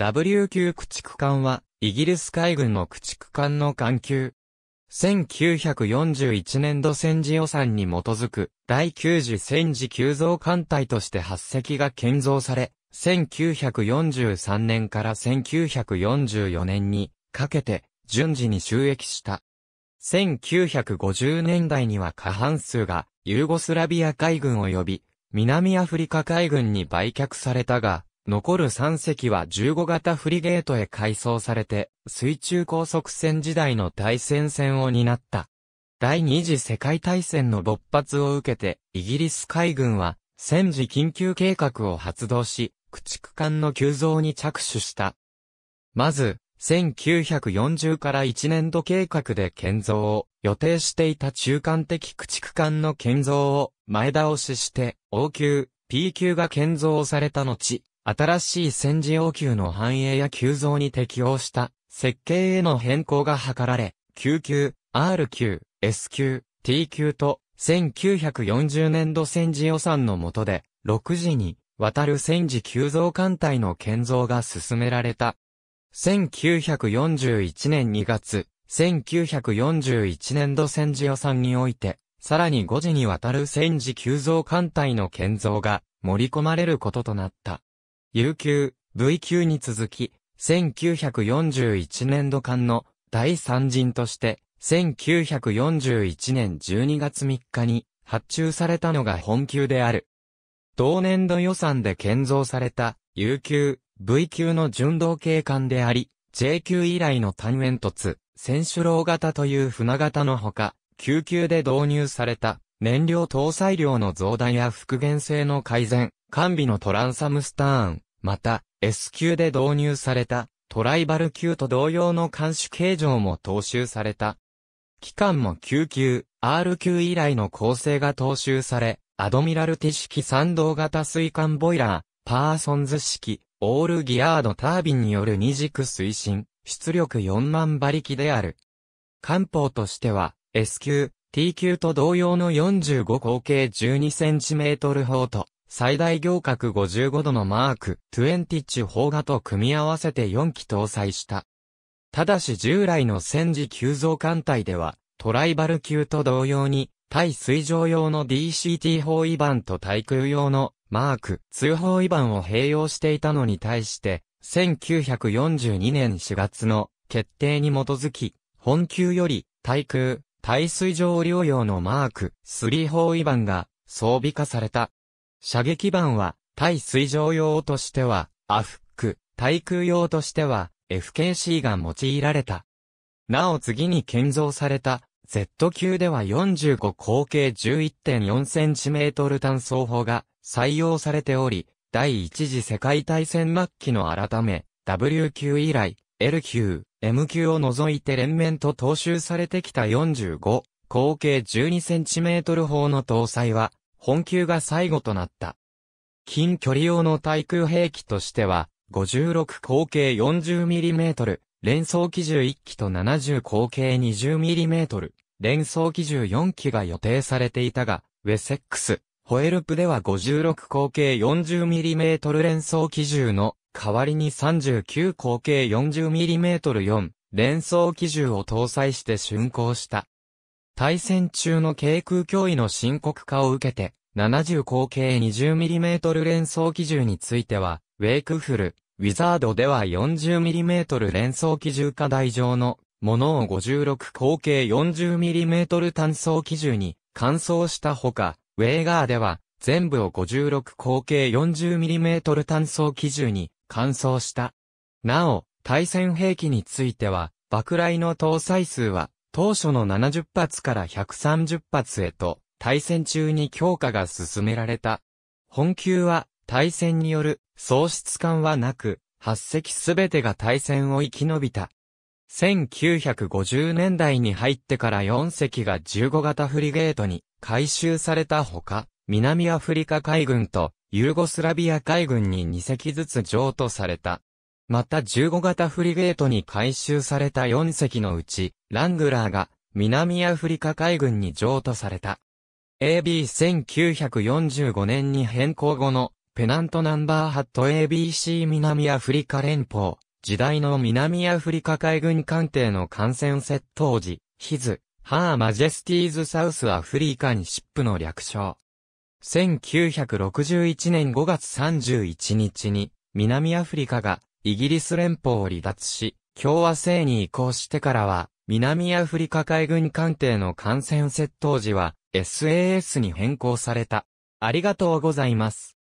W 級駆逐艦は、イギリス海軍の駆逐艦の艦級。1941年度戦時予算に基づく第9次戦時急増艦隊として8隻が建造され、1943年から1944年にかけて順次に収益した。1950年代には過半数がユーゴスラビア海軍及び南アフリカ海軍に売却されたが、残る3隻は15型フリゲートへ改装されて、水中高速船時代の大戦線を担った。第二次世界大戦の勃発を受けて、イギリス海軍は、戦時緊急計画を発動し、駆逐艦の急増に着手した。まず、1940から1年度計画で建造を予定していた中間的駆逐艦の建造を前倒しして、応急 P 級が建造された後、新しい戦時要求の繁栄や急増に適応した設計への変更が図られ、救急、R 級、S 級、T 級と1940年度戦時予算の下で、6時に渡る戦時急増艦隊の建造が進められた。1941年2月、1941年度戦時予算において、さらに5時に渡る戦時急増艦隊の建造が盛り込まれることとなった。U 級、V 級に続き、1941年度間の第三陣として、1941年12月3日に発注されたのが本級である。同年度予算で建造された U 級、V 級の純道警官であり、J 級以来の単煙突、選手楼型という船型のほか、救級で導入された燃料搭載量の増大や復元性の改善、完備のトランサムスターン、また S 級で導入されたトライバル級と同様の監視形状も踏襲された。機関も9級、R 級以来の構成が踏襲され、アドミラルティ式三道型水管ボイラー、パーソンズ式、オールギアードタービンによる二軸推進、出力4万馬力である。艦砲としては、S 級、T 級と同様の45口径 12cm 砲と、最大行角55度のマーク20チ砲画と組み合わせて4機搭載した。ただし従来の戦時急増艦隊では、トライバル級と同様に、対水上用の DCT イバ板と対空用のマーク通イバンを併用していたのに対して、1942年4月の決定に基づき、本級より対空、対水上両用のマーク3イバ板が装備化された。射撃板は、対水上用としては、アフック、対空用としては、FKC が用いられた。なお次に建造された、Z 級では45口径 11.4cm 単装砲が採用されており、第一次世界大戦末期の改め、W 級以来、L 級、M 級を除いて連綿と踏襲されてきた45口径 12cm 砲の搭載は、本級が最後となった。近距離用の対空兵器としては、56口径 40mm、連装機銃1機と70口径 20mm、連装機銃4機が予定されていたが、ウェセックス、ホエルプでは56口径 40mm 連装機銃の代わりに39口径 40mm4 連装機銃を搭載して竣工した。対戦中の軽空脅威の深刻化を受けて、70口径 20mm 連想機銃については、ウェイクフル、ウィザードでは 40mm 連想機銃課題上のものを56口径 40mm 単装機銃に換装したほか、ウェーガーでは全部を56口径 40mm 単装機銃に換装した。なお、対戦兵器については、爆雷の搭載数は当初の70発から130発へと、対戦中に強化が進められた。本級は、対戦による喪失感はなく、8隻すべてが対戦を生き延びた。1950年代に入ってから4隻が15型フリゲートに回収されたほか、南アフリカ海軍とユーゴスラビア海軍に2隻ずつ譲渡された。また15型フリゲートに回収された4隻のうち、ラングラーが南アフリカ海軍に譲渡された。AB1945 年に変更後のペナントナンバーハット ABC 南アフリカ連邦、時代の南アフリカ海軍艦艇の艦船窃盗時、ヒズ、ハーマジェスティーズサウスアフリカンシップの略称。1961年5月31日に、南アフリカがイギリス連邦を離脱し、共和制に移行してからは、南アフリカ海軍艦艇の艦船窃盗時は SAS に変更された。ありがとうございます。